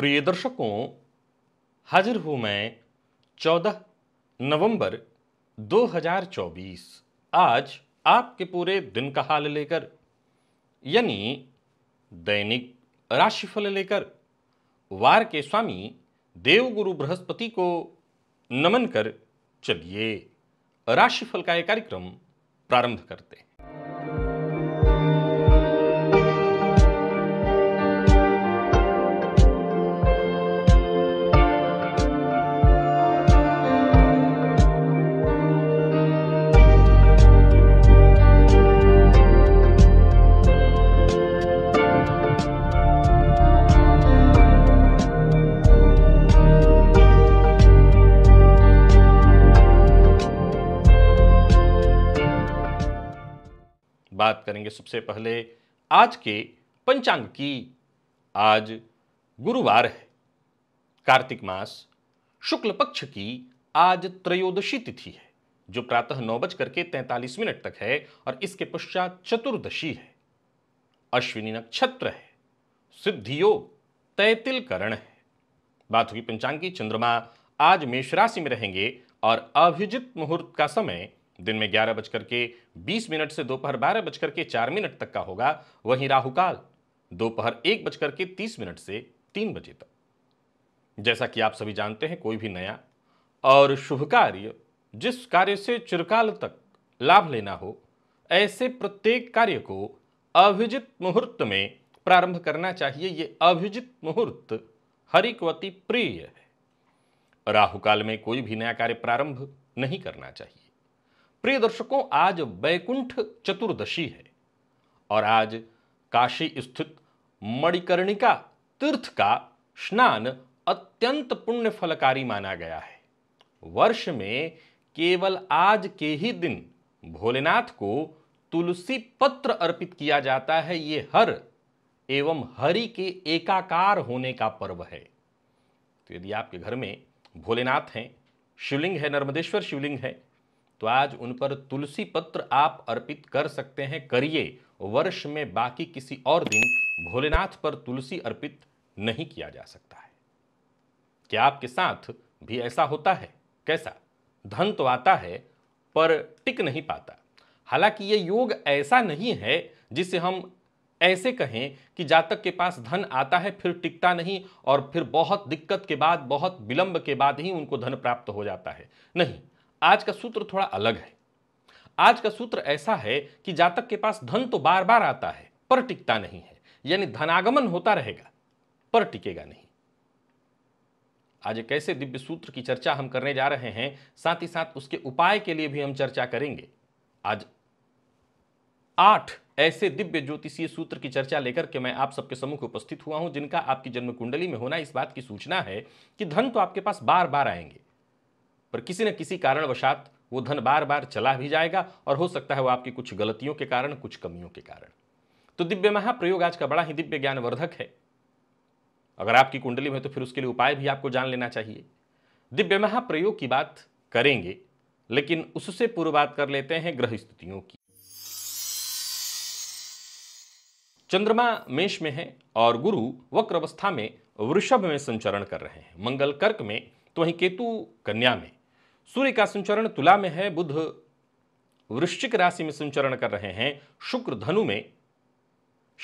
प्रिय दर्शकों हाजिर हूँ मैं 14 नवंबर 2024 आज आपके पूरे दिन का हाल लेकर यानी दैनिक राशिफल लेकर वार के स्वामी देवगुरु बृहस्पति को नमन कर चलिए राशिफल का यह कार्यक्रम प्रारंभ करते हैं करेंगे सबसे पहले आज के पंचांग की आज गुरुवार है कार्तिक मास शुक्ल पक्ष की आज त्रयोदशी तिथि है जो प्रातः नौ बज करके तैंतालीस मिनट तक है और इसके पश्चात चतुर्दशी है अश्विनी नक्षत्र है सिद्धियोग तैतिल करण है बात हुई पंचांग की चंद्रमा आज मेष राशि में रहेंगे और अभिजित मुहूर्त का समय दिन में ग्यारह बजकर के बीस मिनट से दोपहर बारह बजकर के चार मिनट तक का होगा वहीं राहुकाल दोपहर एक बजकर के तीस मिनट से तीन बजे तक जैसा कि आप सभी जानते हैं कोई भी नया और शुभ कार्य जिस कार्य से चिरकाल तक लाभ लेना हो ऐसे प्रत्येक कार्य को अभिजित मुहूर्त में प्रारंभ करना चाहिए ये अभिजित मुहूर्त हरिकवती प्रिय है राहुकाल में कोई भी नया कार्य प्रारंभ नहीं करना चाहिए प्रिय दर्शकों आज बैकुंठ चतुर्दशी है और आज काशी स्थित मणिकर्णिका तीर्थ का स्नान अत्यंत पुण्य फलकारी माना गया है वर्ष में केवल आज के ही दिन भोलेनाथ को तुलसी पत्र अर्पित किया जाता है ये हर एवं हरि के एकाकार होने का पर्व है तो यदि आपके घर में भोलेनाथ हैं शिवलिंग है नर्मदेश्वर शिवलिंग है तो आज उन पर तुलसी पत्र आप अर्पित कर सकते हैं करिए वर्ष में बाकी किसी और दिन भोलेनाथ पर तुलसी अर्पित नहीं किया जा सकता है क्या आपके साथ भी ऐसा होता है कैसा धन तो आता है पर टिक नहीं पाता हालांकि ये योग ऐसा नहीं है जिसे हम ऐसे कहें कि जातक के पास धन आता है फिर टिकता नहीं और फिर बहुत दिक्कत के बाद बहुत विलंब के बाद ही उनको धन प्राप्त हो जाता है नहीं आज का सूत्र थोड़ा अलग है आज का सूत्र ऐसा है कि जातक के पास धन तो बार बार आता है पर टिकता नहीं है यानी धनागमन होता रहेगा पर टिकेगा नहीं आज एक ऐसे दिव्य सूत्र की चर्चा हम करने जा रहे हैं साथ ही साथ उसके उपाय के लिए भी हम चर्चा करेंगे आज आठ ऐसे दिव्य ज्योतिषीय सूत्र की चर्चा लेकर के मैं आप सबके सम्मुख उपस्थित हुआ हूं जिनका आपकी जन्म कुंडली में होना इस बात की सूचना है कि धन तो आपके पास बार बार आएंगे पर किसी न किसी कारणवशात वो धन बार बार चला भी जाएगा और हो सकता है वो आपकी कुछ गलतियों के कारण कुछ कमियों के कारण तो दिव्य महाप्रयोग आज का बड़ा ही दिव्य ज्ञानवर्धक है अगर आपकी कुंडली में तो फिर उसके लिए उपाय भी आपको जान लेना चाहिए दिव्य महाप्रयोग की बात करेंगे लेकिन उससे पूर्व बात कर लेते हैं ग्रह स्थितियों की चंद्रमा मेष में है और गुरु वक्र अवस्था में वृषभ में संचरण कर रहे हैं मंगल कर्क में तो वहीं केतु कन्या में सूर्य का संचरण तुला में है बुध वृश्चिक राशि में संचरण कर रहे हैं शुक्र धनु में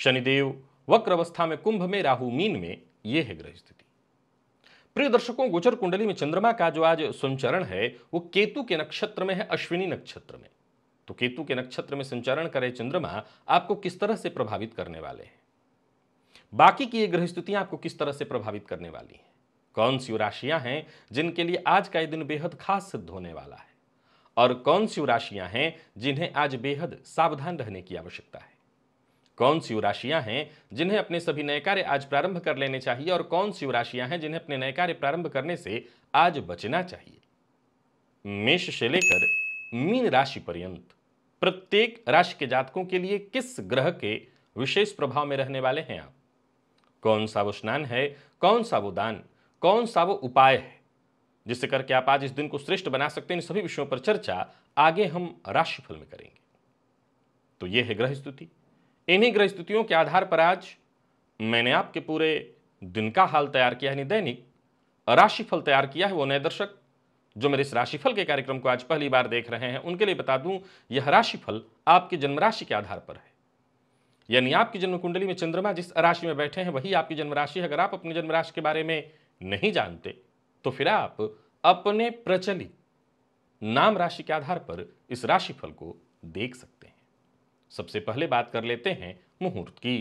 शनिदेव वक्र अवस्था में कुंभ में राहु मीन में यह है ग्रह स्थिति प्रिय दर्शकों गोचर कुंडली में चंद्रमा का जो आज संचरण है वो केतु के नक्षत्र में है अश्विनी नक्षत्र में तो केतु के नक्षत्र में संचरण करे चंद्रमा आपको किस तरह से प्रभावित करने वाले हैं बाकी की ये ग्रह स्थितियां आपको किस तरह से प्रभावित करने वाली हैं कौन सी राशियां हैं जिनके लिए आज का ये दिन बेहद खास सिद्ध होने वाला है और कौन सी राशियां हैं जिन्हें आज बेहद सावधान रहने की आवश्यकता है कौन सी राशियां हैं जिन्हें अपने सभी नए कार्य आज प्रारंभ कर लेने चाहिए और कौन सी राशियां हैं जिन्हें अपने नए कार्य प्रारंभ करने से आज बचना चाहिए मेष से लेकर मीन राशि पर्यंत प्रत्येक राशि के जातकों के लिए किस ग्रह के विशेष प्रभाव में रहने वाले हैं आप कौन सा वो स्नान है कौन सा वो दान कौन सा वो उपाय है जिससे करके आप आज इस दिन को श्रेष्ठ बना सकते हैं इन सभी विषयों पर चर्चा आगे हम राशिफल में करेंगे तो ये है ग्रह स्तुति इन्हीं ग्रह स्तुतियों के आधार पर आज मैंने आपके पूरे दिन का हाल तैयार किया है दैनिक राशिफल तैयार किया है वो नए दर्शक जो मेरे इस राशिफल के कार्यक्रम को आज पहली बार देख रहे हैं उनके लिए बता दूं यह राशिफल आपकी जन्म राशि के आधार पर है यानी आपकी जन्म कुंडली में चंद्रमा जिस राशि में बैठे हैं वही आपकी जन्म राशि है अगर आप अपनी जन्म राशि के बारे में नहीं जानते तो फिर आप अपने प्रचलित नाम राशि के आधार पर इस राशिफल को देख सकते हैं सबसे पहले बात कर लेते हैं मुहूर्त की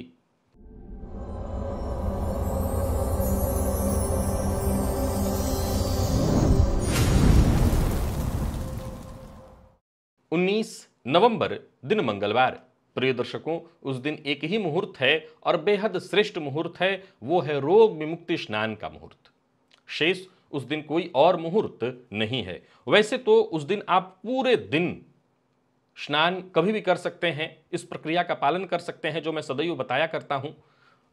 उन्नीस नवंबर दिन मंगलवार प्रिय दर्शकों उस दिन एक ही मुहूर्त है और बेहद श्रेष्ठ मुहूर्त है वो है रोग विमुक्ति स्नान का मुहूर्त शेष उस दिन कोई और मुहूर्त नहीं है वैसे तो उस दिन आप पूरे दिन स्नान कभी भी कर सकते हैं इस प्रक्रिया का पालन कर सकते हैं जो मैं सदैव बताया करता हूं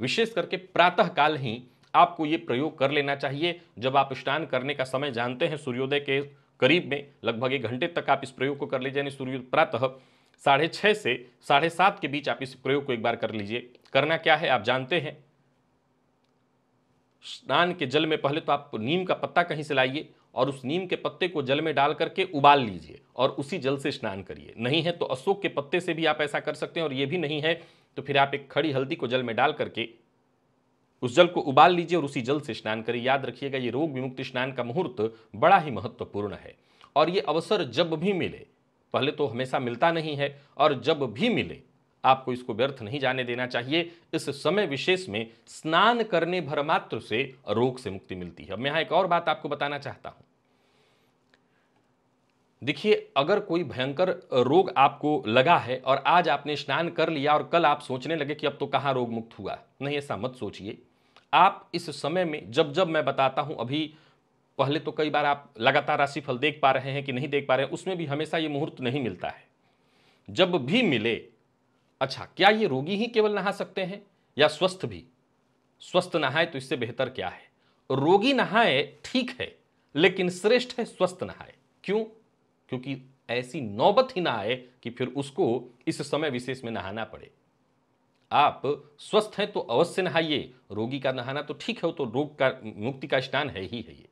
विशेष करके प्रातः काल ही आपको ये प्रयोग कर लेना चाहिए जब आप स्नान करने का समय जानते हैं सूर्योदय के करीब में लगभग एक घंटे तक आप इस प्रयोग को कर लीजिए यानी सूर्य प्रातः साढ़े छः से साढ़े सात के बीच आप इस प्रयोग को एक बार कर लीजिए करना क्या है आप जानते हैं स्नान के जल में पहले तो आप नीम का पत्ता कहीं से लाइए और उस नीम के पत्ते को जल में डाल करके उबाल लीजिए और उसी जल से स्नान करिए नहीं है तो अशोक के पत्ते से भी आप ऐसा कर सकते हैं और ये भी नहीं है तो फिर आप एक खड़ी हल्दी को जल में डाल करके उस जल को उबाल लीजिए और उसी जल से स्नान करिए याद रखिएगा ये रोग विमुक्ति स्नान का मुहूर्त बड़ा ही महत्वपूर्ण है और ये अवसर जब भी मिले पहले तो हमेशा मिलता नहीं है और जब भी मिले आपको इसको व्यर्थ नहीं जाने देना चाहिए इस समय विशेष में स्नान करने भर मात्र से रोग से मुक्ति मिलती है मैं यहां एक और बात आपको बताना चाहता हूं देखिए अगर कोई भयंकर रोग आपको लगा है और आज आपने स्नान कर लिया और कल आप सोचने लगे कि अब तो कहां रोग मुक्त हुआ नहीं ऐसा मत सोचिए आप इस समय में जब जब मैं बताता हूं अभी पहले तो कई बार आप लगातार राशिफल देख पा रहे हैं कि नहीं देख पा रहे हैं उसमें भी हमेशा ये मुहूर्त नहीं मिलता है जब भी मिले अच्छा क्या ये रोगी ही केवल नहा सकते हैं या स्वस्थ भी स्वस्थ नहाए तो इससे बेहतर क्या है रोगी नहाए ठीक है लेकिन श्रेष्ठ है स्वस्थ नहाए क्यों क्योंकि ऐसी नौबत ही ना आए कि फिर उसको इस समय विशेष में नहाना पड़े आप स्वस्थ हैं तो अवश्य नहाइए रोगी का नहाना तो ठीक है वो तो रोग का मुक्ति का स्नान है ही है ये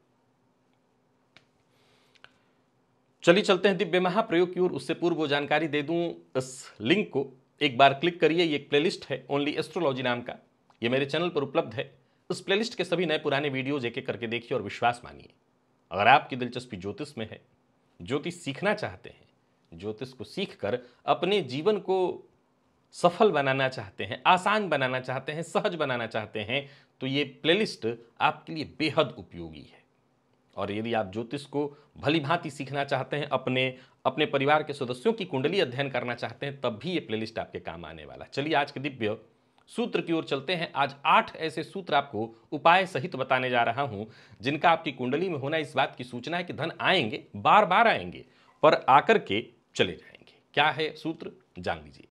चलिए चलते हैं दिव्य महाप्रयोग की ओर उससे पूर्व वो जानकारी दे दूं इस लिंक को एक बार क्लिक करिए ये एक प्लेलिस्ट है ओनली एस्ट्रोलॉजी नाम का ये मेरे चैनल पर उपलब्ध है उस प्लेलिस्ट के सभी नए पुराने वीडियोज एक एक करके देखिए और विश्वास मानिए अगर आपकी दिलचस्पी ज्योतिष में है ज्योतिष सीखना चाहते हैं ज्योतिष को सीख अपने जीवन को सफल बनाना चाहते हैं आसान बनाना चाहते हैं सहज बनाना चाहते हैं तो ये प्लेलिस्ट आपके लिए बेहद उपयोगी है और यदि आप ज्योतिष को भली भांति सीखना चाहते हैं अपने अपने परिवार के सदस्यों की कुंडली अध्ययन करना चाहते हैं तब भी ये प्लेलिस्ट आपके काम आने वाला है चलिए आज के दिव्य सूत्र की ओर चलते हैं आज आठ ऐसे सूत्र आपको उपाय सहित बताने जा रहा हूं जिनका आपकी कुंडली में होना इस बात की सूचना है कि धन आएंगे बार बार आएंगे पर आकर के चले जाएंगे क्या है सूत्र जान लीजिए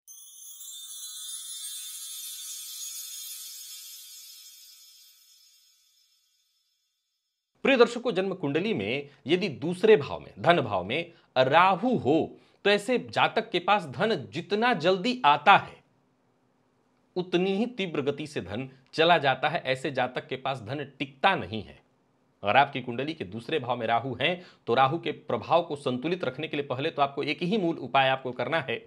प्रिय दर्शकों जन्म कुंडली में यदि दूसरे भाव में धन भाव में राहु हो तो ऐसे जातक के पास धन जितना जल्दी आता है उतनी ही तीव्र गति से धन चला जाता है ऐसे जातक के पास धन टिकता नहीं है अगर आपकी कुंडली के दूसरे भाव में राहु हैं तो राहु के प्रभाव को संतुलित रखने के लिए पहले तो आपको एक ही मूल उपाय आपको करना है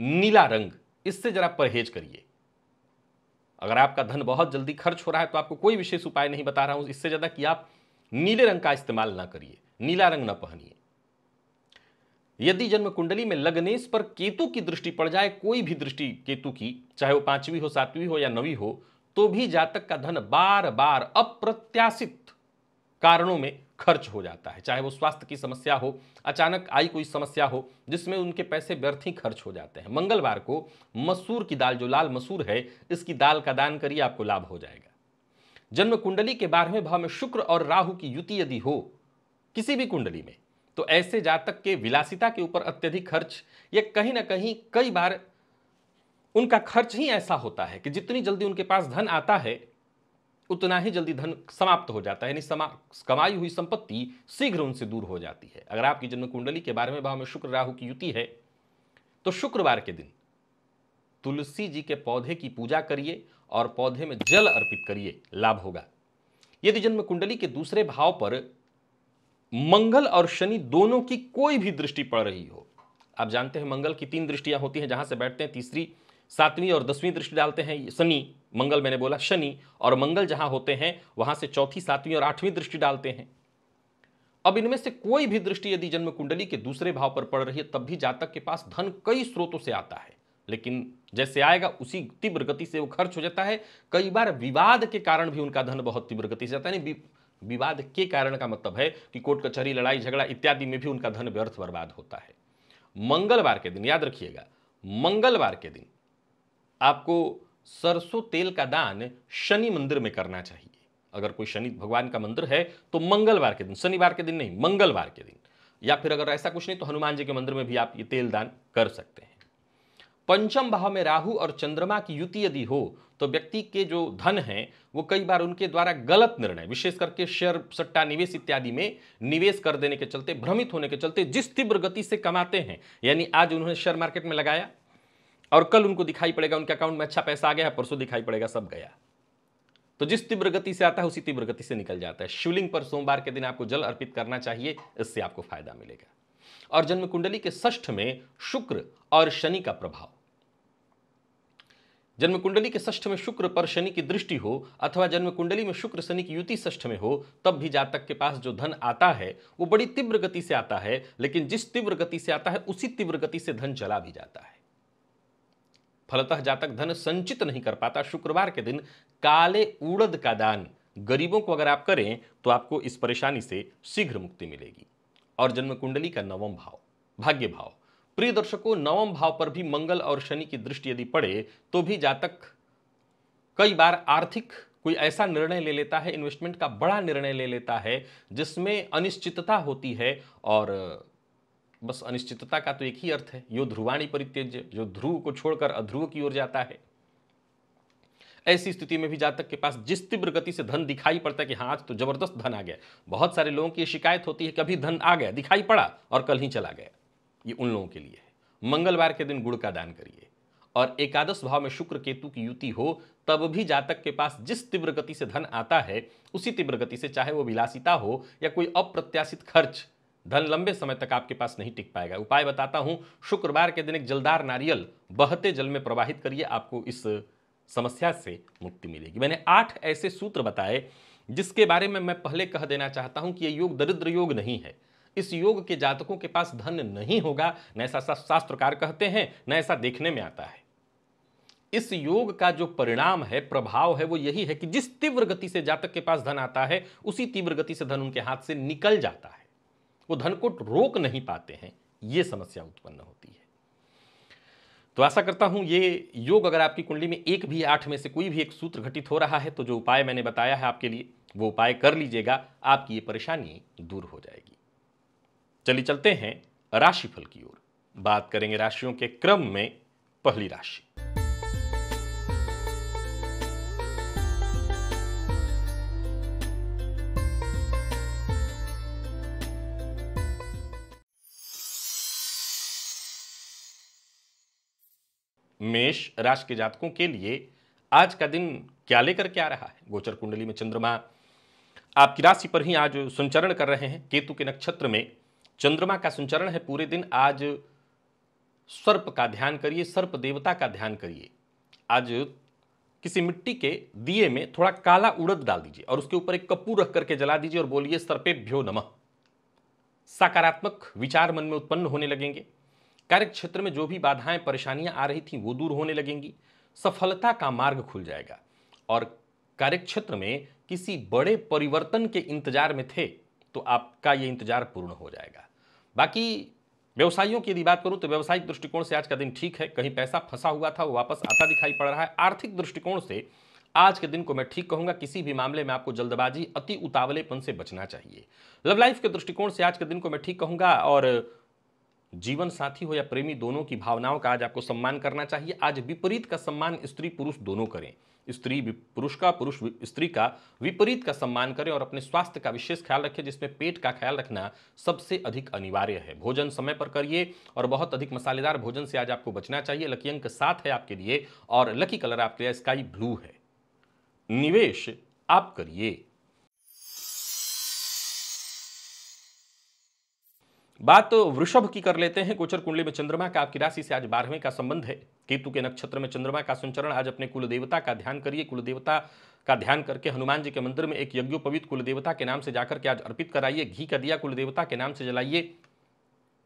नीला रंग इससे जरा परहेज करिए अगर आपका धन बहुत जल्दी खर्च हो रहा है तो आपको कोई विशेष उपाय नहीं बता रहा हूं इससे ज़्यादा कि आप नीले रंग का इस्तेमाल ना करिए नीला रंग ना पहनिए यदि जन्म कुंडली में लग्नेश पर केतु की दृष्टि पड़ जाए कोई भी दृष्टि केतु की चाहे वो पांचवी हो सातवीं हो या नवी हो तो भी जातक का धन बार बार अप्रत्याशित कारणों में खर्च हो जाता है चाहे वो स्वास्थ्य की समस्या हो अचानक आई कोई समस्या हो जिसमें उनके पैसे व्यर्थ ही खर्च हो जाते हैं मंगलवार को मसूर की दाल जो लाल मसूर है इसकी दाल का दान करिए आपको लाभ हो जाएगा जन्म कुंडली के बारहवें भाव में शुक्र और राहु की युति यदि हो किसी भी कुंडली में तो ऐसे जातक के विलासिता के ऊपर अत्यधिक खर्च या कहीं ना कहीं कई बार उनका खर्च ही ऐसा होता है कि जितनी जल्दी उनके पास धन आता है उतना ही जल्दी धन समाप्त हो जाता है यानी समा कमाई हुई संपत्ति शीघ्र उनसे दूर हो जाती है अगर आपकी जन्म कुंडली के बारहवें भाव में शुक्र राहु की युति है तो शुक्रवार के दिन तुलसी जी के पौधे की पूजा करिए और पौधे में जल अर्पित करिए लाभ होगा यदि जन्म कुंडली के दूसरे भाव पर मंगल और शनि दोनों की कोई भी दृष्टि पड़ रही हो आप जानते हैं मंगल की तीन दृष्टियां होती हैं जहां से बैठते हैं तीसरी सातवीं और दसवीं दृष्टि डालते हैं शनि मंगल मैंने बोला शनि और मंगल जहां होते हैं वहां से चौथी सातवीं और आठवीं दृष्टि डालते हैं अब इनमें से कोई भी दृष्टि यदि जन्म कुंडली के दूसरे भाव पर पड़ रही है तब भी जातक के पास धन कई स्रोतों से आता है लेकिन जैसे आएगा उसी तीव्र गति से वो खर्च हो जाता है कई बार विवाद के कारण भी उनका धन बहुत तीव्र गति से जाता है विवाद के कारण का मतलब है कि कोर्ट कचहरी लड़ाई झगड़ा इत्यादि में भी उनका धन व्यर्थ बर्बाद होता है मंगलवार के दिन याद रखिएगा मंगलवार के दिन आपको सरसों तेल का दान शनि मंदिर में करना चाहिए अगर कोई शनि भगवान का मंदिर है तो मंगलवार के दिन शनिवार के दिन नहीं मंगलवार के दिन या फिर अगर ऐसा कुछ नहीं तो हनुमान जी के मंदिर में भी आप ये तेल दान कर सकते हैं पंचम भाव में राहु और चंद्रमा की युति यदि हो तो व्यक्ति के जो धन हैं वो कई बार उनके द्वारा गलत निर्णय विशेष करके शेयर सट्टा निवेश इत्यादि में निवेश कर देने के चलते भ्रमित होने के चलते जिस तीव्र गति से कमाते हैं यानी आज उन्होंने शेयर मार्केट में लगाया और कल उनको दिखाई पड़ेगा उनके अकाउंट में अच्छा पैसा आ गया परसों दिखाई पड़ेगा सब गया तो जिस तीव्र गति से आता है उसी तीव्र गति से निकल जाता है शिवलिंग पर सोमवार के दिन आपको जल अर्पित करना चाहिए इससे आपको फायदा मिलेगा और जन्म कुंडली के ष्ठ में शुक्र और शनि का प्रभाव जन्म कुंडली के ष्ठ में शुक्र पर शनि की दृष्टि हो अथवा जन्म कुंडली में शुक्र शनि की युति ष्ठ में हो तब भी जातक के पास जो धन आता है वो बड़ी तीव्र गति से आता है लेकिन जिस तीव्र गति से आता है उसी तीव्र गति से धन चला भी जाता है फलतः जातक धन संचित नहीं कर पाता शुक्रवार के दिन काले उड़द का दान गरीबों को अगर आप करें तो आपको इस परेशानी से शीघ्र मुक्ति मिलेगी और जन्म कुंडली का नवम भाव भाग्य भाव प्रिय दर्शकों नवम भाव पर भी मंगल और शनि की दृष्टि यदि पड़े तो भी जातक कई बार आर्थिक कोई ऐसा निर्णय ले लेता है इन्वेस्टमेंट का बड़ा निर्णय ले लेता है जिसमें अनिश्चितता होती है और बस अनिश्चितता का तो एक ही अर्थ है यो ध्रुवाणी परित्यज्य जो ध्रुव को छोड़कर अध्रुव की ओर जाता है ऐसी स्थिति में भी जातक के पास जिस तीव्र गति से धन दिखाई पड़ता है कि हाँ आज तो जबरदस्त धन आ गया बहुत सारे लोगों की शिकायत होती है कि अभी धन आ गया दिखाई पड़ा और कल ही चला गया ये उन लोगों के लिए है मंगलवार के दिन गुड़ का दान करिए और एकादश भाव में शुक्र केतु की युति हो तब भी जातक के पास जिस तीव्र गति से धन आता है उसी तीव्र गति से चाहे वो विलासिता हो या कोई अप्रत्याशित खर्च धन लंबे समय तक आपके पास नहीं टिक पाएगा उपाय बताता हूँ शुक्रवार के दिन एक जलदार नारियल बहते जल में प्रवाहित करिए आपको इस समस्या से मुक्ति मिलेगी मैंने आठ ऐसे सूत्र बताए जिसके बारे में मैं पहले कह देना चाहता हूँ कि ये योग दरिद्र योग नहीं है इस योग के जातकों के पास धन नहीं होगा न ऐसा शास्त्रकार कहते हैं न ऐसा देखने में आता है इस योग का जो परिणाम है प्रभाव है वो यही है कि जिस तीव्र गति से जातक के पास धन आता है उसी तीव्र गति से धन उनके हाथ से निकल जाता है वो धनकुट रोक नहीं पाते हैं ये समस्या उत्पन्न होती है तो आशा करता हूं ये योग अगर आपकी कुंडली में एक भी आठ में से कोई भी एक सूत्र घटित हो रहा है तो जो उपाय मैंने बताया है आपके लिए वो उपाय कर लीजिएगा आपकी ये परेशानी दूर हो जाएगी चलिए चलते हैं राशिफल की ओर बात करेंगे राशियों के क्रम में पहली राशि मेष राशि के जातकों के लिए आज का दिन क्या लेकर के आ रहा है गोचर कुंडली में चंद्रमा आपकी राशि पर ही आज संचरण कर रहे हैं केतु के नक्षत्र में चंद्रमा का संचरण है पूरे दिन आज सर्प का ध्यान करिए सर्प देवता का ध्यान करिए आज किसी मिट्टी के दिए में थोड़ा काला उड़द डाल दीजिए और उसके ऊपर एक कपूर रख करके जला दीजिए और बोलिए सर्पेभ्यो नमः सकारात्मक विचार मन में उत्पन्न होने लगेंगे कार्य क्षेत्र में जो भी बाधाएं परेशानियां आ रही थी वो दूर होने लगेंगी सफलता का मार्ग खुल जाएगा और कार्यक्षेत्र में किसी बड़े परिवर्तन के इंतजार में थे तो आपका ये इंतजार पूर्ण हो जाएगा बाकी व्यवसायियों की यदि बात करूं तो व्यावसायिक दृष्टिकोण से आज का दिन ठीक है कहीं पैसा फंसा हुआ था वो वापस आता दिखाई पड़ रहा है आर्थिक दृष्टिकोण से आज के दिन को मैं ठीक कहूंगा किसी भी मामले में आपको जल्दबाजी अति उतावलेपन से बचना चाहिए लव लाइफ के दृष्टिकोण से आज के दिन को मैं ठीक कहूंगा और जीवन साथी हो या प्रेमी दोनों की भावनाओं का आज आपको सम्मान करना चाहिए आज विपरीत का सम्मान स्त्री पुरुष दोनों करें स्त्री पुरुष का पुरुष स्त्री का विपरीत का सम्मान करें और अपने स्वास्थ्य का विशेष ख्याल रखें जिसमें पेट का ख्याल रखना सबसे अधिक अनिवार्य है भोजन समय पर करिए और बहुत अधिक मसालेदार भोजन से आज आपको बचना चाहिए लकी अंक सात है आपके लिए और लकी कलर आपके लिए स्काई ब्लू है निवेश आप करिए बात तो वृषभ की कर लेते हैं गोचर कुंडली में चंद्रमा का आपकी राशि से आज बारहवें का संबंध है केतु के नक्षत्र में चंद्रमा का संचरण आज अपने कुलदेवता का ध्यान करिए कुलदेवता का ध्यान करके हनुमान जी के मंदिर में एक यज्ञोपवित कुलदेवता के नाम से जाकर के आज अर्पित कराइए घी का दिया कुलदेवता के नाम से जलाइए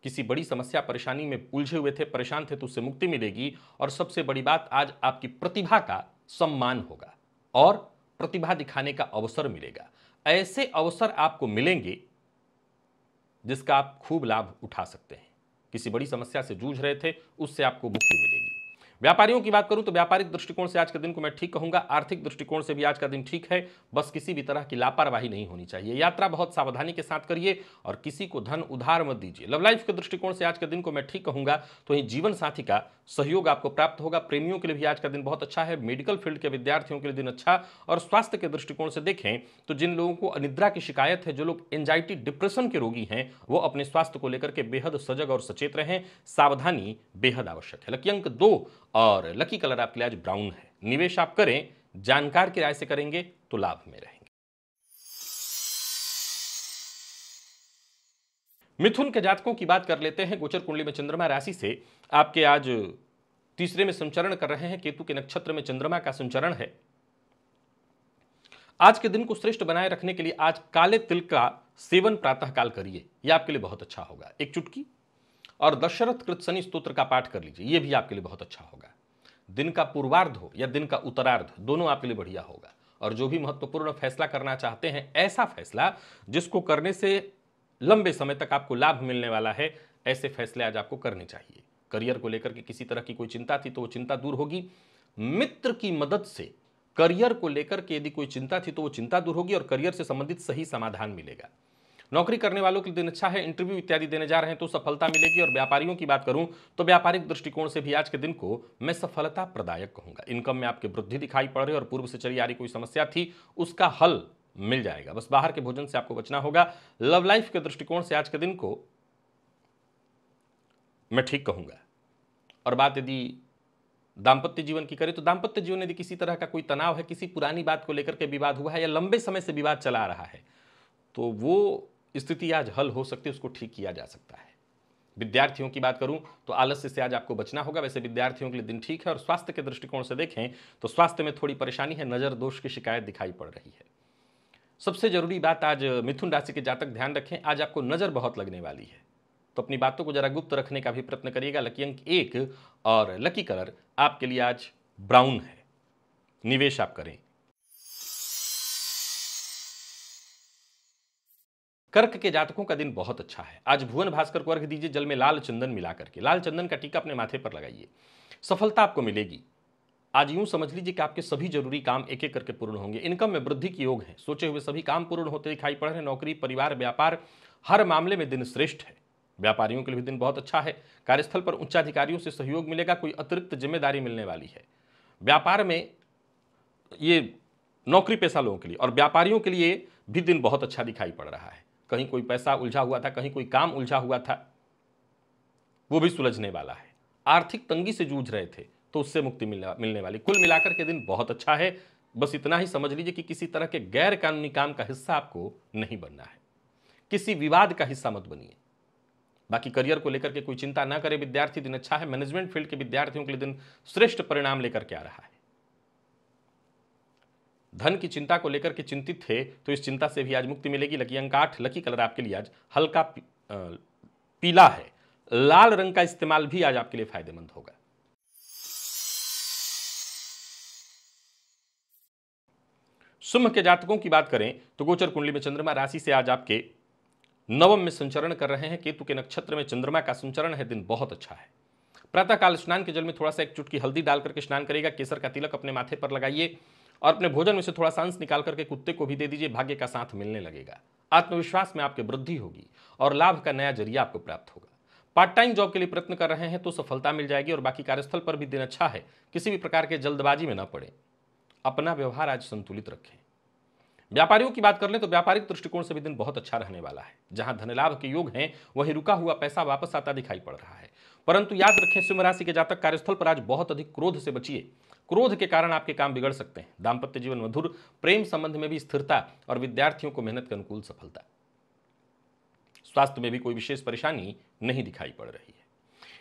किसी बड़ी समस्या परेशानी में उलझे हुए थे परेशान थे तो उससे मुक्ति मिलेगी और सबसे बड़ी बात आज आपकी प्रतिभा का सम्मान होगा और प्रतिभा दिखाने का अवसर मिलेगा ऐसे अवसर आपको मिलेंगे जिसका आप खूब लाभ उठा सकते हैं किसी बड़ी समस्या से जूझ रहे थे उससे आपको मुक्ति मिलेगी व्यापारियों की बात करूं तो व्यापारिक दृष्टिकोण से आज के दिन को मैं ठीक कहूंगा आर्थिक दृष्टिकोण से भी आज का दिन ठीक है बस किसी भी तरह की लापरवाही नहीं होनी चाहिए यात्रा बहुत सावधानी के साथ करिए और किसी को धन उधार मत दीजिए लव लाइफ के दृष्टिकोण से आज के दिन को मैं ठीक कहूंगा तो यही जीवन साथी का सहयोग आपको प्राप्त होगा प्रेमियों के लिए भी आज का दिन बहुत अच्छा है मेडिकल फील्ड के विद्यार्थियों के लिए दिन अच्छा और स्वास्थ्य के दृष्टिकोण से देखें तो जिन लोगों को अनिद्रा की शिकायत है जो लोग एंजाइटी डिप्रेशन के रोगी हैं वो अपने स्वास्थ्य को लेकर के बेहद सजग और सचेत रहें सावधानी बेहद आवश्यक है लकी अंक दो और लकी कलर आपके लिए आज ब्राउन है निवेश आप करें जानकार की राय से करेंगे तो लाभ में रहेंगे मिथुन के जातकों की बात कर लेते हैं गोचर कुंडली में चंद्रमा राशि से आपके आज तीसरे में संचरण कर रहे हैं केतु के नक्षत्र में चंद्रमा का संचरण है आज के दिन को श्रेष्ठ बनाए रखने के लिए आज काले तिल का सेवन प्रातःकाल करिए यह आपके लिए बहुत अच्छा होगा एक चुटकी और दशरथ कृत शनि स्त्रोत्र का पाठ कर लीजिए यह भी आपके लिए बहुत अच्छा होगा दिन का पूर्वार्ध हो या दिन का उत्तरार्ध दोनों आपके लिए बढ़िया होगा और जो भी महत्वपूर्ण फैसला करना चाहते हैं ऐसा फैसला जिसको करने से लंबे समय तक आपको लाभ मिलने वाला है ऐसे फैसले आज आपको करने चाहिए करियर को लेकर के किसी तरह की कोई चिंता थी तो वो चिंता दूर होगी मित्र की मदद से करियर को लेकर के यदि कोई चिंता थी तो वो चिंता दूर होगी और करियर से संबंधित सही समाधान मिलेगा नौकरी करने वालों के दिन अच्छा है इंटरव्यू इत्यादि देने जा रहे हैं तो सफलता मिलेगी और व्यापारियों की बात करूं तो व्यापारिक दृष्टिकोण से भी आज के दिन को मैं सफलता प्रदायक कहूंगा इनकम में आपकी वृद्धि दिखाई पड़ रही है और पूर्व से चली आ रही कोई समस्या थी उसका हल मिल जाएगा बस बाहर के भोजन से आपको बचना होगा लव लाइफ के दृष्टिकोण से आज के दिन को मैं ठीक कहूंगा और बात यदि दाम्पत्य जीवन की करें तो दाम्पत्य जीवन यदि किसी तरह का कोई तनाव है किसी पुरानी बात को लेकर के विवाद हुआ है या लंबे समय से विवाद चला रहा है तो वो स्थिति आज हल हो सकती है उसको ठीक किया जा सकता है विद्यार्थियों की बात करूं तो आलस्य से आज आपको बचना होगा वैसे विद्यार्थियों के लिए दिन ठीक है और स्वास्थ्य के दृष्टिकोण से देखें तो स्वास्थ्य में थोड़ी परेशानी है नज़र दोष की शिकायत दिखाई पड़ रही है सबसे जरूरी बात आज मिथुन राशि के जातक ध्यान रखें आज आपको नज़र बहुत लगने वाली है तो अपनी बातों को जरा गुप्त रखने का भी प्रयत्न करिएगा लकी अंक एक और लकी कलर आपके लिए आज ब्राउन है निवेश आप करें कर्क के जातकों का दिन बहुत अच्छा है आज भुवन भास्कर को अर्घ दीजिए जल में लाल चंदन मिला करके लाल चंदन का टीका अपने माथे पर लगाइए सफलता आपको मिलेगी आज यूं समझ लीजिए कि आपके सभी जरूरी काम एक एक करके पूर्ण होंगे इनकम में वृद्धि के योग है सोचे हुए सभी काम पूर्ण होते दिखाई पड़ रहे हैं नौकरी परिवार व्यापार हर मामले में दिन श्रेष्ठ है व्यापारियों के लिए भी दिन बहुत अच्छा है कार्यस्थल पर उच्चाधिकारियों से सहयोग मिलेगा कोई अतिरिक्त जिम्मेदारी मिलने वाली है व्यापार में ये नौकरी पेशा लोगों के लिए और व्यापारियों के लिए भी दिन बहुत अच्छा दिखाई पड़ रहा है कहीं कोई पैसा उलझा हुआ था कहीं कोई काम उलझा हुआ था वो भी सुलझने वाला है आर्थिक तंगी से जूझ रहे थे तो उससे मुक्ति मिलने मिलने वाली कुल मिलाकर के दिन बहुत अच्छा है बस इतना ही समझ लीजिए कि किसी तरह के गैर कानूनी काम का हिस्सा आपको नहीं बनना है किसी विवाद का हिस्सा मत बनिए बाकी करियर को लेकर के कोई चिंता ना करे विद्यार्थी दिन अच्छा है मैनेजमेंट फील्ड के विद्यार्थियों के लिए दिन श्रेष्ठ परिणाम लेकर के आ रहा है धन की चिंता को लेकर के चिंतित थे तो इस चिंता से भी आज मुक्ति मिलेगी लकी अंक आठ लकी कलर आपके लिए आज हल्का पीला है लाल रंग का इस्तेमाल भी आज आपके लिए फायदेमंद होगा सुम्ह के जातकों की बात करें तो गोचर कुंडली में चंद्रमा राशि से आज आपके नवम में संचरण कर रहे हैं केतु के नक्षत्र में चंद्रमा का संचरण है दिन बहुत अच्छा है प्रातःकाल स्नान के जल में थोड़ा सा एक चुटकी हल्दी डाल करके स्नान करेगा केसर का तिलक अपने माथे पर लगाइए और अपने भोजन में से थोड़ा सांस निकाल करके कुत्ते को भी दे दीजिए भाग्य का साथ मिलने लगेगा आत्मविश्वास में आपकी वृद्धि होगी और लाभ का नया जरिया आपको प्राप्त होगा पार्ट टाइम जॉब के लिए प्रयत्न कर रहे हैं तो सफलता मिल जाएगी और बाकी कार्यस्थल पर भी दिन अच्छा है किसी भी प्रकार के जल्दबाजी में न पड़े अपना व्यवहार आज संतुलित रखें व्यापारियों की बात कर लें तो व्यापारिक दृष्टिकोण से भी दिन बहुत अच्छा रहने वाला है जहां धनलाभ के योग हैं वहीं रुका हुआ पैसा वापस आता दिखाई पड़ रहा है परंतु याद रखें सिंह राशि के जातक कार्यस्थल पर आज बहुत अधिक क्रोध से बचिए क्रोध के कारण आपके काम बिगड़ सकते हैं दाम्पत्य जीवन मधुर प्रेम संबंध में भी स्थिरता और विद्यार्थियों को मेहनत के अनुकूल सफलता स्वास्थ्य में भी कोई विशेष परेशानी नहीं दिखाई पड़ रही है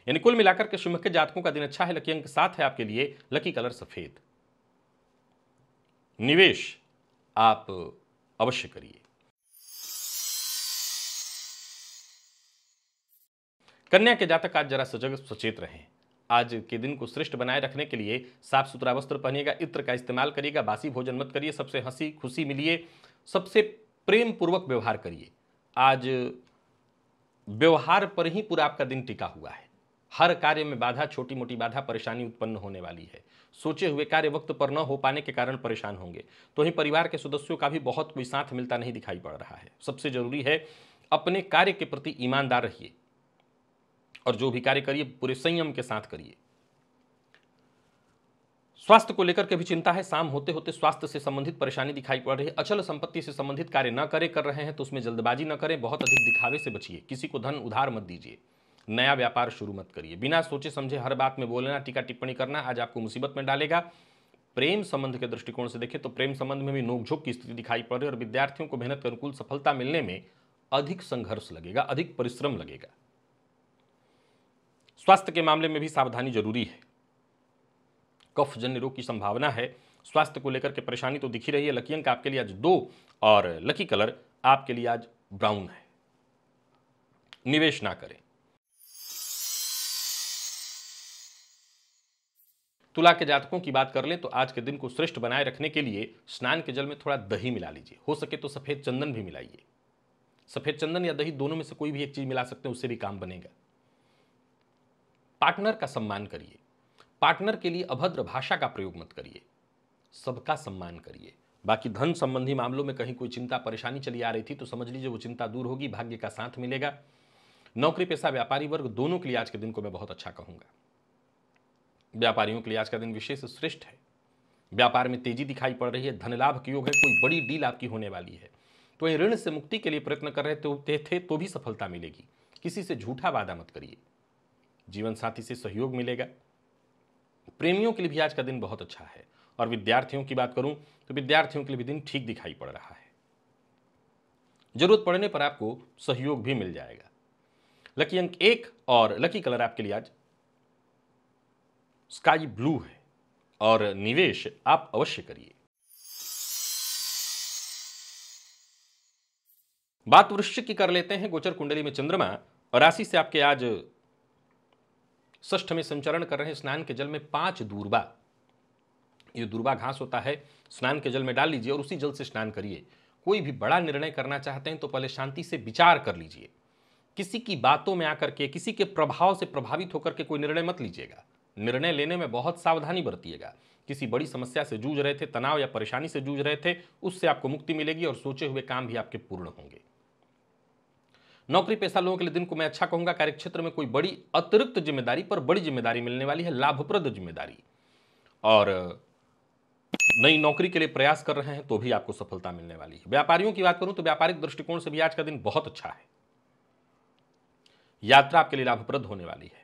यानी कुल मिलाकर के सिंह के जातकों का दिन अच्छा है लकी अंक साथ है आपके लिए लकी कलर सफेद निवेश आप अवश्य करिए कन्या के जातक आज जरा सजग सचेत रहें आज के दिन को श्रेष्ठ बनाए रखने के लिए साफ सुथरा वस्त्र पहनिएगा इत्र का इस्तेमाल करिएगा बासी भोजन मत करिए सबसे हंसी खुशी मिलिए सबसे प्रेम पूर्वक व्यवहार करिए आज व्यवहार पर ही पूरा आपका दिन टिका हुआ है हर कार्य में बाधा छोटी मोटी बाधा परेशानी उत्पन्न होने वाली है सोचे हुए कार्य वक्त पर न हो पाने के कारण परेशान होंगे तो ही परिवार के सदस्यों का भी बहुत कोई साथ मिलता नहीं दिखाई पड़ रहा है सबसे जरूरी है अपने कार्य के प्रति ईमानदार रहिए और जो भी कार्य करिए पूरे संयम के साथ करिए स्वास्थ्य को लेकर के भी चिंता है शाम होते होते स्वास्थ्य से संबंधित परेशानी दिखाई पड़ रही है अचल संपत्ति से संबंधित कार्य न करें कर रहे हैं तो उसमें जल्दबाजी न करें बहुत अधिक दिखावे से बचिए किसी को धन उधार मत दीजिए नया व्यापार शुरू मत करिए बिना सोचे समझे हर बात में बोलना टीका टिप्पणी करना आज आपको मुसीबत में डालेगा प्रेम संबंध के दृष्टिकोण से देखें तो प्रेम संबंध में भी नोकझोंक की स्थिति दिखाई पड़ रही है और विद्यार्थियों को मेहनत के अनुकूल सफलता मिलने में अधिक संघर्ष लगेगा अधिक परिश्रम लगेगा स्वास्थ्य के मामले में भी सावधानी जरूरी है कफ जन्य रोग की संभावना है स्वास्थ्य को लेकर के परेशानी तो दिखी रही है लकी अंक आपके लिए आज दो और लकी कलर आपके लिए आज ब्राउन है निवेश ना करें तुला के जातकों की बात कर ले तो आज के दिन को श्रेष्ठ बनाए रखने के लिए स्नान के जल में थोड़ा दही मिला लीजिए हो सके तो सफ़ेद चंदन भी मिलाइए सफ़ेद चंदन या दही दोनों में से कोई भी एक चीज़ मिला सकते हैं उससे भी काम बनेगा पार्टनर का सम्मान करिए पार्टनर के लिए अभद्र भाषा का प्रयोग मत करिए सबका सम्मान करिए बाकी धन संबंधी मामलों में कहीं कोई चिंता परेशानी चली आ रही थी तो समझ लीजिए वो चिंता दूर होगी भाग्य का साथ मिलेगा नौकरी पेशा व्यापारी वर्ग दोनों के लिए आज के दिन को मैं बहुत अच्छा कहूँगा व्यापारियों के लिए आज का दिन विशेष श्रेष्ठ है व्यापार में तेजी दिखाई पड़ रही है लाभ की योग है कोई बड़ी डील आपकी होने वाली है तो ये ऋण से मुक्ति के लिए प्रयत्न कर रहे होते तो थे तो भी सफलता मिलेगी किसी से झूठा वादा मत करिए जीवन साथी से सहयोग मिलेगा प्रेमियों के लिए भी आज का दिन बहुत अच्छा है और विद्यार्थियों की बात करूं तो विद्यार्थियों के लिए भी दिन ठीक दिखाई पड़ रहा है जरूरत पड़ने पर आपको सहयोग भी मिल जाएगा लकी अंक एक और लकी कलर आपके लिए आज स्काई ब्लू है और निवेश आप अवश्य करिए बात वृश्चिक की कर लेते हैं गोचर कुंडली में चंद्रमा और राशि से आपके आज ष्ठ में संचरण कर रहे हैं स्नान के जल में पांच दूरबा ये दूरबा घास होता है स्नान के जल में डाल लीजिए और उसी जल से स्नान करिए कोई भी बड़ा निर्णय करना चाहते हैं तो पहले शांति से विचार कर लीजिए किसी की बातों में आकर के किसी के प्रभाव से प्रभावित होकर के कोई निर्णय मत लीजिएगा निर्णय लेने में बहुत सावधानी बरतिएगा किसी बड़ी समस्या से जूझ रहे थे तनाव या परेशानी से जूझ रहे थे उससे आपको मुक्ति मिलेगी और सोचे हुए काम भी आपके पूर्ण होंगे नौकरी पेशा लोगों के लिए दिन को मैं अच्छा कहूंगा कार्यक्षेत्र में कोई बड़ी अतिरिक्त जिम्मेदारी पर बड़ी जिम्मेदारी मिलने वाली है लाभप्रद जिम्मेदारी और नई नौकरी के लिए प्रयास कर रहे हैं तो भी आपको सफलता मिलने वाली है व्यापारियों की बात करूं तो व्यापारिक दृष्टिकोण से भी आज का दिन बहुत अच्छा है यात्रा आपके लिए लाभप्रद होने वाली है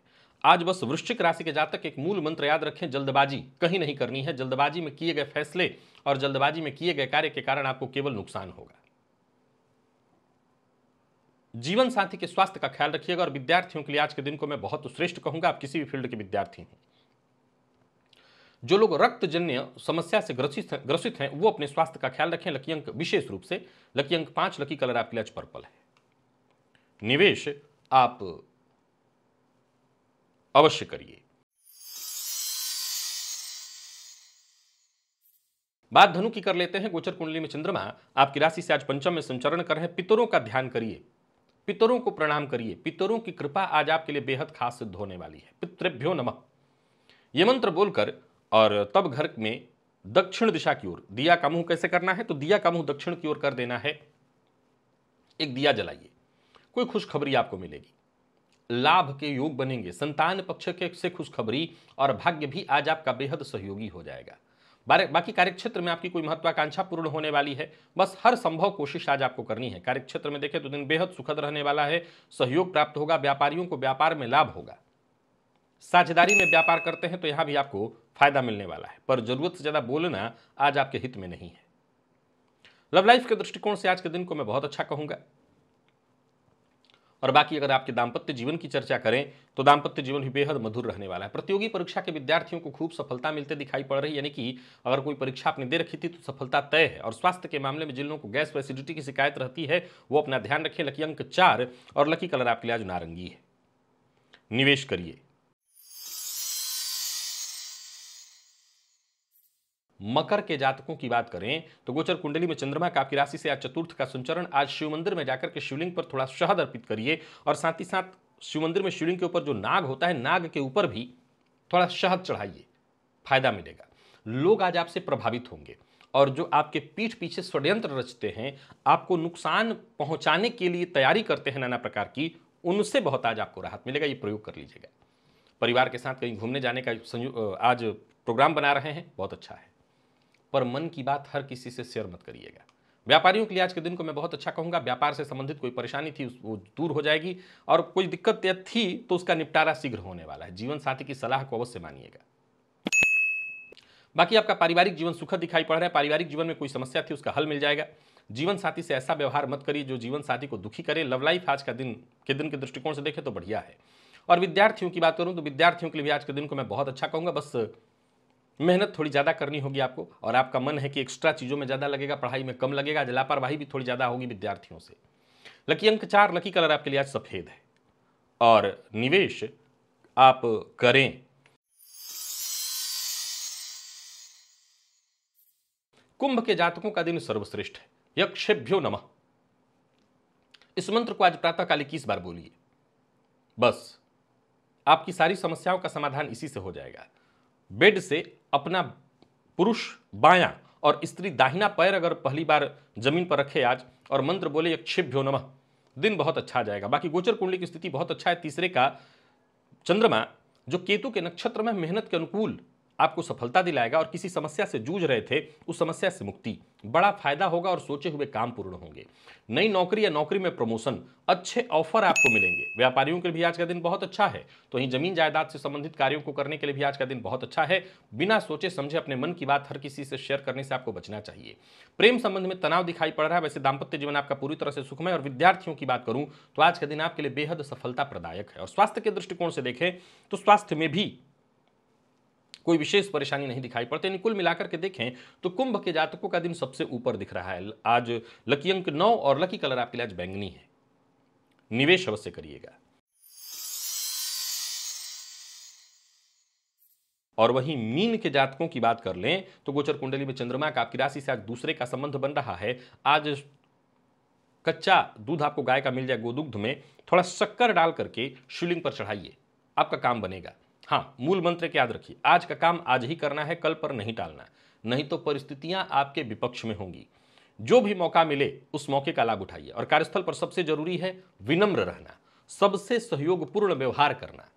आज बस वृश्चिक राशि के जातक एक मूल मंत्र याद रखें जल्दबाजी कहीं नहीं करनी है जल्दबाजी में किए गए फैसले और जल्दबाजी में किए गए कार्य के कारण आपको केवल नुकसान होगा जीवन साथी के स्वास्थ्य का ख्याल रखिएगा और विद्यार्थियों के लिए आज के दिन को मैं बहुत श्रेष्ठ कहूंगा आप किसी भी फील्ड के विद्यार्थी हैं जो लोग रक्तजन्य समस्या से ग्रसित ग्रसित हैं वो अपने स्वास्थ्य का ख्याल रखें लकी अंक विशेष रूप से लकी अंक पांच लकी कलर आपके लिए आज पर्पल है निवेश आप अवश्य करिए बात धनु की कर लेते हैं गोचर कुंडली में चंद्रमा आपकी राशि से आज पंचम में संचरण कर रहे हैं पितरों का ध्यान करिए पितरों को प्रणाम करिए पितरों की कृपा आज आपके लिए बेहद खास सिद्ध होने वाली है पितृभ्यो नमः ये मंत्र बोलकर और तब घर में दक्षिण दिशा की ओर दिया का मुंह कैसे करना है तो दिया का मुंह दक्षिण की ओर कर देना है एक दिया जलाइए कोई खुशखबरी आपको मिलेगी लाभ के योग बनेंगे संतान पक्ष के से खुशखबरी और भाग्य भी आज आपका बेहद सहयोगी हो जाएगा बाकी कार्यक्षेत्र में आपकी कोई महत्वाकांक्षा पूर्ण होने वाली है बस हर संभव कोशिश आज आपको करनी है कार्यक्षेत्र में देखें तो दिन बेहद सुखद रहने वाला है सहयोग प्राप्त होगा व्यापारियों को व्यापार में लाभ होगा साझेदारी में व्यापार करते हैं तो यहां भी आपको फायदा मिलने वाला है पर जरूरत से ज्यादा बोलना आज आपके हित में नहीं है लव लाइफ के दृष्टिकोण से आज के दिन को मैं बहुत अच्छा कहूंगा और बाकी अगर आपके दाम्पत्य जीवन की चर्चा करें तो दाम्पत्य जीवन भी बेहद मधुर रहने वाला है प्रतियोगी परीक्षा के विद्यार्थियों को खूब सफलता मिलते दिखाई पड़ रही है यानी कि अगर कोई परीक्षा आपने दे रखी थी तो सफलता तय है और स्वास्थ्य के मामले में जिन लोगों को गैस व एसिडिटी की शिकायत रहती है वो अपना ध्यान रखें लकी अंक चार और लकी कलर आपके लिए आज नारंगी है निवेश करिए मकर के जातकों की बात करें तो गोचर कुंडली में चंद्रमा का आपकी राशि से आज चतुर्थ का संचरण आज शिव मंदिर में जाकर के शिवलिंग पर थोड़ा शहद अर्पित करिए और साथ ही साथ शिव मंदिर में शिवलिंग के ऊपर जो नाग होता है नाग के ऊपर भी थोड़ा शहद चढ़ाइए फायदा मिलेगा लोग आज आपसे प्रभावित होंगे और जो आपके पीठ पीछे षड्यंत्र रचते हैं आपको नुकसान पहुंचाने के लिए तैयारी करते हैं नाना प्रकार की उनसे बहुत आज आपको राहत मिलेगा ये प्रयोग कर लीजिएगा परिवार के साथ कहीं घूमने जाने का आज प्रोग्राम बना रहे हैं बहुत अच्छा है पर मन की बात हर किसी से शेयर मत करिएगा व्यापारियों के लिए आज के दिन को मैं बहुत अच्छा कहूंगा व्यापार से संबंधित कोई परेशानी थी वो दूर हो जाएगी और कोई दिक्कत थी तो उसका निपटारा शीघ्र होने वाला है जीवन साथी की सलाह को अवश्य मानिएगा बाकी आपका पारिवारिक जीवन सुखद दिखाई पड़ रहा है पारिवारिक जीवन में कोई समस्या थी उसका हल मिल जाएगा जीवन साथी से ऐसा व्यवहार मत करिए जो जीवन साथी को दुखी करे लव लाइफ आज का दिन के दिन के दृष्टिकोण से देखें तो बढ़िया है और विद्यार्थियों की बात करूं तो विद्यार्थियों के लिए भी आज के दिन को मैं बहुत अच्छा कहूंगा बस मेहनत थोड़ी ज़्यादा करनी होगी आपको और आपका मन है कि एक्स्ट्रा चीज़ों में ज़्यादा लगेगा पढ़ाई में कम लगेगा लापरवाही भी थोड़ी ज़्यादा होगी विद्यार्थियों से लकी अंक चार लकी कलर आपके लिए आज सफ़ेद है और निवेश आप करें कुंभ के जातकों का दिन सर्वश्रेष्ठ है यक्षेभ्यो नमः इस मंत्र को आज प्रातःकाल इक्कीस बार बोलिए बस आपकी सारी समस्याओं का समाधान इसी से हो जाएगा बेड से अपना पुरुष बायां और स्त्री दाहिना पैर अगर पहली बार जमीन पर रखे आज और मंत्र बोले यक्षिभ्यो नमः दिन बहुत अच्छा जाएगा बाकी गोचर कुंडली की स्थिति बहुत अच्छा है तीसरे का चंद्रमा जो केतु के नक्षत्र में मेहनत के अनुकूल आपको सफलता दिलाएगा और किसी समस्या से जूझ रहे थे उस समस्या से मुक्ति बड़ा फायदा होगा और सोचे हुए काम पूर्ण होंगे नई नौकरी या नौकरी में प्रमोशन अच्छे ऑफर आपको मिलेंगे व्यापारियों के लिए भी आज का दिन बहुत अच्छा है तो ही जमीन जायदाद से संबंधित कार्यों को करने के लिए भी आज का दिन बहुत अच्छा है बिना सोचे समझे अपने मन की बात हर किसी से शेयर करने से आपको बचना चाहिए प्रेम संबंध में तनाव दिखाई पड़ रहा है वैसे दाम्पत्य जीवन आपका पूरी तरह से सुखमय और विद्यार्थियों की बात करूं तो आज का दिन आपके लिए बेहद सफलता प्रदायक है और स्वास्थ्य के दृष्टिकोण से देखें तो स्वास्थ्य में भी कोई विशेष परेशानी नहीं दिखाई पड़ती यानी कुल मिलाकर के देखें तो कुंभ के जातकों का दिन सबसे ऊपर दिख रहा है आज लकी अंक नौ और लकी कलर आपके लिए आज बैंगनी है निवेश अवश्य करिएगा और वहीं मीन के जातकों की बात कर लें तो गोचर कुंडली में चंद्रमा का आपकी राशि से आज दूसरे का संबंध बन रहा है आज कच्चा दूध आपको गाय का मिल जाए गोदुग्ध में थोड़ा शक्कर डाल करके शिवलिंग पर चढ़ाइए आपका काम बनेगा हाँ मूल मंत्र याद रखिए आज का काम आज ही करना है कल पर नहीं टालना नहीं तो परिस्थितियां आपके विपक्ष में होंगी जो भी मौका मिले उस मौके का लाभ उठाइए और कार्यस्थल पर सबसे जरूरी है विनम्र रहना सबसे सहयोगपूर्ण व्यवहार करना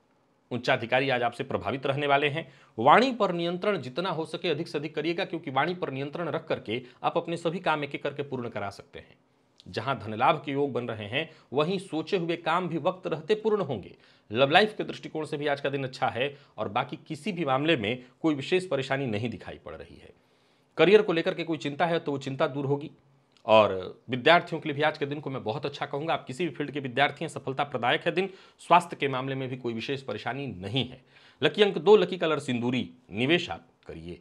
उच्चाधिकारी आज आपसे प्रभावित रहने वाले हैं वाणी पर नियंत्रण जितना हो सके अधिक से अधिक करिएगा क्योंकि वाणी पर नियंत्रण रख करके आप अपने सभी काम एक एक करके पूर्ण करा सकते हैं जहां धनलाभ के योग बन रहे हैं वहीं सोचे हुए काम भी वक्त रहते पूर्ण होंगे लव लाइफ के दृष्टिकोण से भी आज का दिन अच्छा है और बाकी किसी भी मामले में कोई विशेष परेशानी नहीं दिखाई पड़ रही है करियर को लेकर के कोई चिंता है तो वो चिंता दूर होगी और विद्यार्थियों के लिए भी आज के दिन को मैं बहुत अच्छा कहूंगा आप किसी भी फील्ड के विद्यार्थी हैं सफलता प्रदायक है दिन स्वास्थ्य के मामले में भी कोई विशेष परेशानी नहीं है लकी अंक दो लकी कलर सिंदूरी निवेश आप करिए